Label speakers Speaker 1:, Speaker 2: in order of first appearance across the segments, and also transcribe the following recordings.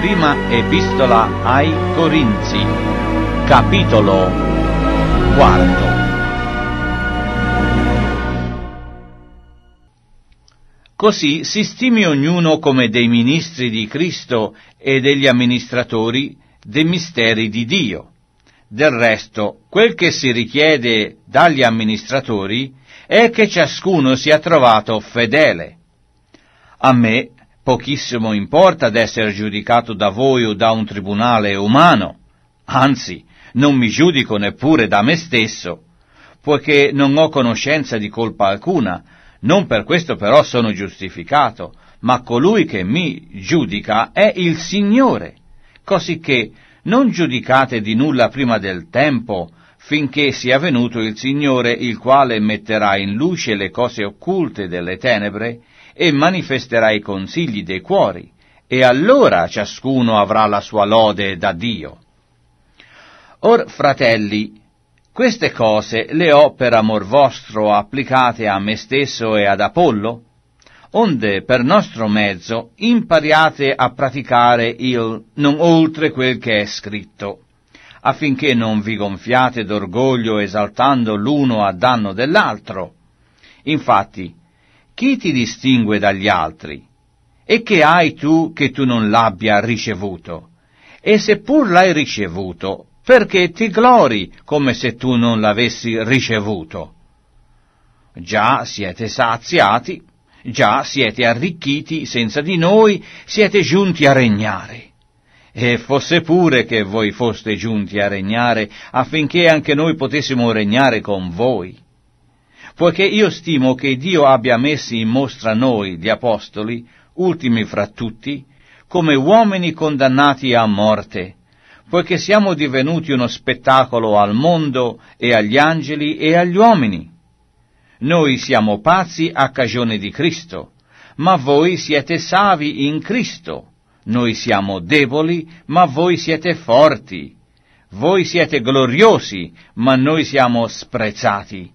Speaker 1: prima epistola ai Corinzi, capitolo quarto. Così si stimi ognuno come dei ministri di Cristo e degli amministratori dei misteri di Dio. Del resto, quel che si richiede dagli amministratori è che ciascuno sia trovato fedele. A me pochissimo importa d'essere giudicato da voi o da un tribunale umano, anzi, non mi giudico neppure da me stesso, poiché non ho conoscenza di colpa alcuna, non per questo però sono giustificato, ma colui che mi giudica è il Signore, cosicché non giudicate di nulla prima del tempo, finché sia venuto il Signore, il quale metterà in luce le cose occulte delle tenebre e manifesterà i consigli dei cuori, e allora ciascuno avrà la sua lode da Dio. Or, fratelli, queste cose le ho per amor vostro applicate a me stesso e ad Apollo, onde per nostro mezzo impariate a praticare il non oltre quel che è scritto, affinché non vi gonfiate d'orgoglio esaltando l'uno a danno dell'altro. Infatti, chi ti distingue dagli altri? E che hai tu che tu non l'abbia ricevuto? E seppur l'hai ricevuto, perché ti glori come se tu non l'avessi ricevuto? Già siete saziati, già siete arricchiti senza di noi, siete giunti a regnare. E fosse pure che voi foste giunti a regnare, affinché anche noi potessimo regnare con voi poiché io stimo che Dio abbia messi in mostra noi, gli apostoli, ultimi fra tutti, come uomini condannati a morte, poiché siamo divenuti uno spettacolo al mondo e agli angeli e agli uomini. Noi siamo pazzi a cagione di Cristo, ma voi siete savi in Cristo. Noi siamo deboli, ma voi siete forti. Voi siete gloriosi, ma noi siamo sprezzati.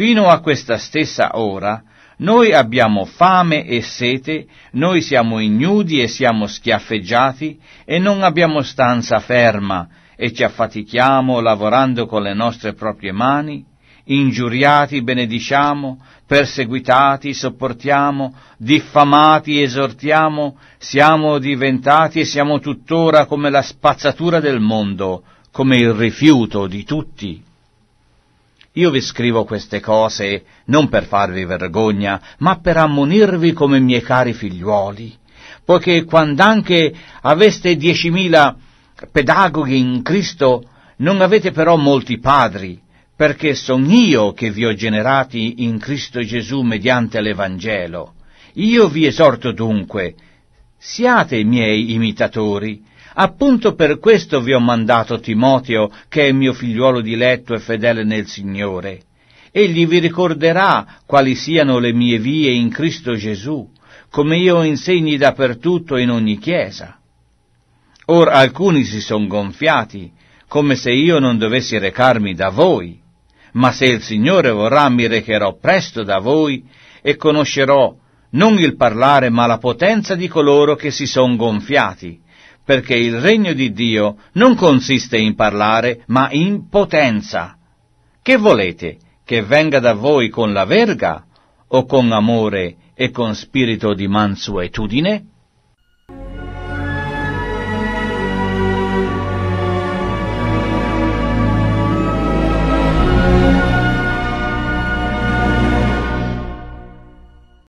Speaker 1: Fino a questa stessa ora noi abbiamo fame e sete, noi siamo ignudi e siamo schiaffeggiati e non abbiamo stanza ferma e ci affatichiamo lavorando con le nostre proprie mani, ingiuriati benediciamo, perseguitati sopportiamo, diffamati esortiamo, siamo diventati e siamo tuttora come la spazzatura del mondo, come il rifiuto di tutti. Io vi scrivo queste cose non per farvi vergogna, ma per ammonirvi come miei cari figliuoli, poiché quand'anche aveste diecimila pedagoghi in Cristo, non avete però molti padri, perché son io che vi ho generati in Cristo Gesù mediante l'Evangelo. Io vi esorto dunque, Siate miei imitatori. Appunto per questo vi ho mandato Timoteo, che è mio figliuolo diletto e fedele nel Signore. Egli vi ricorderà quali siano le mie vie in Cristo Gesù, come io insegni dappertutto in ogni chiesa. Or alcuni si sono gonfiati, come se io non dovessi recarmi da voi. Ma se il Signore vorrà mi recherò presto da voi e conoscerò non il parlare ma la potenza di coloro che si sono gonfiati, perché il regno di Dio non consiste in parlare ma in potenza. Che volete? Che venga da voi con la verga o con amore e con spirito di mansuetudine?